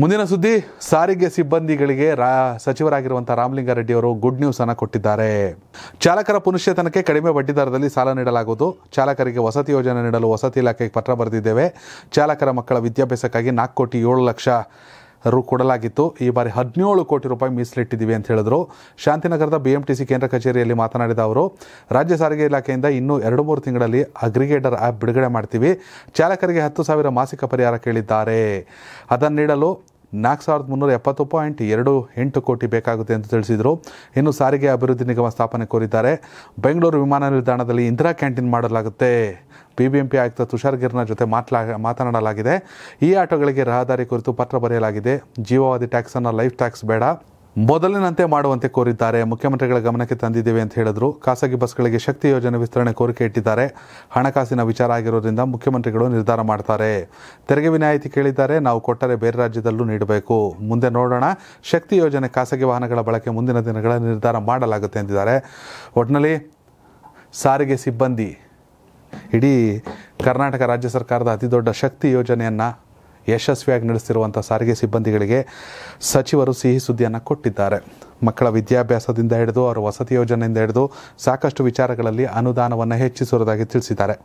ಮುಂದಿನ ಸುದ್ದಿ ಸಾರಿಗೆ ಸಿಬ್ಬಂದಿಗಳಿಗೆ ರಾ ರಾಮಲಿಂಗಾರೆಡ್ಡಿ ಅವರು ಗುಡ್ ನ್ಯೂಸ್ ಅನ್ನು ಕೊಟ್ಟಿದ್ದಾರೆ ಚಾಲಕರ ಪುನಶ್ಚೇತನಕ್ಕೆ ಕಡಿಮೆ ಬಡ್ಡಿದರದಲ್ಲಿ ಸಾಲ ನೀಡಲಾಗುವುದು ಚಾಲಕರಿಗೆ ವಸತಿ ಯೋಜನೆ ನೀಡಲು ವಸತಿ ಇಲಾಖೆಗೆ ಪತ್ರ ಬರೆದಿದ್ದೇವೆ ಚಾಲಕರ ಮಕ್ಕಳ ವಿದ್ಯಾಭ್ಯಾಸಕ್ಕಾಗಿ ನಾಲ್ಕು ಕೋಟಿ ಏಳು ಲಕ್ಷ ರು ಕೊಡಲಾಗಿತ್ತು ಈ ಬಾರಿ ಹದಿನೇಳು ಕೋಟಿ ರೂಪಾಯಿ ಮೀಸಲಿಟ್ಟಿದ್ದೀವಿ ಅಂತ ಹೇಳಿದ್ರು ಶಾಂತಿನಗರದ ಬಿ ಎಂ ಕೇಂದ್ರ ಕಚೇರಿಯಲ್ಲಿ ಮಾತನಾಡಿದ ಅವರು ರಾಜ್ಯ ಸಾರಿಗೆ ಇಲಾಖೆಯಿಂದ ಇನ್ನೂ ಎರಡು ಮೂರು ತಿಂಗಳಲ್ಲಿ ಅಗ್ರಿಗೇಟರ್ ಆ್ಯಪ್ ಬಿಡುಗಡೆ ಮಾಡ್ತೀವಿ ಚಾಲಕರಿಗೆ ಹತ್ತು ಸಾವಿರ ಮಾಸಿಕ ಪರಿಹಾರ ಕೇಳಿದ್ದಾರೆ ಅದನ್ನು ನೀಡಲು ನಾಲ್ಕು ಸಾವಿರದ ಮುನ್ನೂರ ಎಪ್ಪತ್ತು ಪಾಯಿಂಟ್ ಎರಡು ಎಂಟು ಕೋಟಿ ಬೇಕಾಗುತ್ತೆ ಎಂದು ತಿಳಿಸಿದರು ಇನ್ನು ಸಾರಿಗೆ ಅಭಿವೃದ್ಧಿ ನಿಗಮ ಸ್ಥಾಪನೆ ಕೋರಿದ್ದಾರೆ ಬೆಂಗಳೂರು ವಿಮಾನ ನಿಲ್ದಾಣದಲ್ಲಿ ಇಂದಿರಾ ಕ್ಯಾಂಟೀನ್ ಮಾಡಲಾಗುತ್ತೆ ಬಿ ಬಿ ಬಿಬಿಎಂಪಿ ಆಯುಕ್ತ ತುಷಾರ್ ಗಿರ್ನ ಜೊತೆ ಮಾತ್ಲಾ ಮಾತನಾಡಲಾಗಿದೆ ಈ ಆಟೋಗಳಿಗೆ ರಹದಾರಿ ಕುರಿತು ಪತ್ರ ಬರೆಯಲಾಗಿದೆ ಜೀವಾವಧಿ ಟ್ಯಾಕ್ಸನ್ನು ಲೈಫ್ ಟ್ಯಾಕ್ಸ್ ಬೇಡ ಮೊದಲಿನಂತೆ ಮಾಡುವಂತೆ ಕೋರಿದ್ದಾರೆ ಮುಖ್ಯಮಂತ್ರಿಗಳ ಗಮನಕ್ಕೆ ತಂದಿದ್ದೇವೆ ಅಂತ ಹೇಳಿದ್ರು ಖಾಸಗಿ ಬಸ್ಗಳಿಗೆ ಶಕ್ತಿ ಯೋಜನೆ ವಿಸ್ತರಣೆ ಕೋರಿಕೆ ಇಟ್ಟಿದ್ದಾರೆ ಹಣಕಾಸಿನ ವಿಚಾರ ಆಗಿರೋದ್ರಿಂದ ಮುಖ್ಯಮಂತ್ರಿಗಳು ನಿರ್ಧಾರ ಮಾಡ್ತಾರೆ ತೆರಿಗೆ ವಿನಾಯಿತಿ ಕೇಳಿದ್ದಾರೆ ನಾವು ಕೊಟ್ಟರೆ ಬೇರೆ ರಾಜ್ಯದಲ್ಲೂ ನೀಡಬೇಕು ಮುಂದೆ ನೋಡೋಣ ಶಕ್ತಿ ಯೋಜನೆ ಖಾಸಗಿ ವಾಹನಗಳ ಬಳಕೆ ಮುಂದಿನ ದಿನಗಳ ನಿರ್ಧಾರ ಮಾಡಲಾಗುತ್ತೆ ಎಂದಿದ್ದಾರೆ ಒಟ್ಟಿನಲ್ಲಿ ಸಾರಿಗೆ ಸಿಬ್ಬಂದಿ ಇಡೀ ಕರ್ನಾಟಕ ರಾಜ್ಯ ಸರ್ಕಾರದ ಅತಿದೊಡ್ಡ ಶಕ್ತಿ ಯೋಜನೆಯನ್ನು ಯಶಸ್ವಿಯಾಗಿ ನಡೆಸಿರುವಂಥ ಸಾರಿಗೆ ಸಿಬ್ಬಂದಿಗಳಿಗೆ ಸಚಿವರು ಸಿಹಿ ಸುದ್ದಿಯನ್ನು ಕೊಟ್ಟಿದ್ದಾರೆ ಮಕ್ಕಳ ವಿದ್ಯಾಭ್ಯಾಸದಿಂದ ಹಿಡಿದು ಅವರ ವಸತಿ ಯೋಜನೆಯಿಂದ ಹಿಡಿದು ಸಾಕಷ್ಟು ವಿಚಾರಗಳಲ್ಲಿ ಅನುದಾನವನ್ನು ಹೆಚ್ಚಿಸಿರುವುದಾಗಿ ತಿಳಿಸಿದ್ದಾರೆ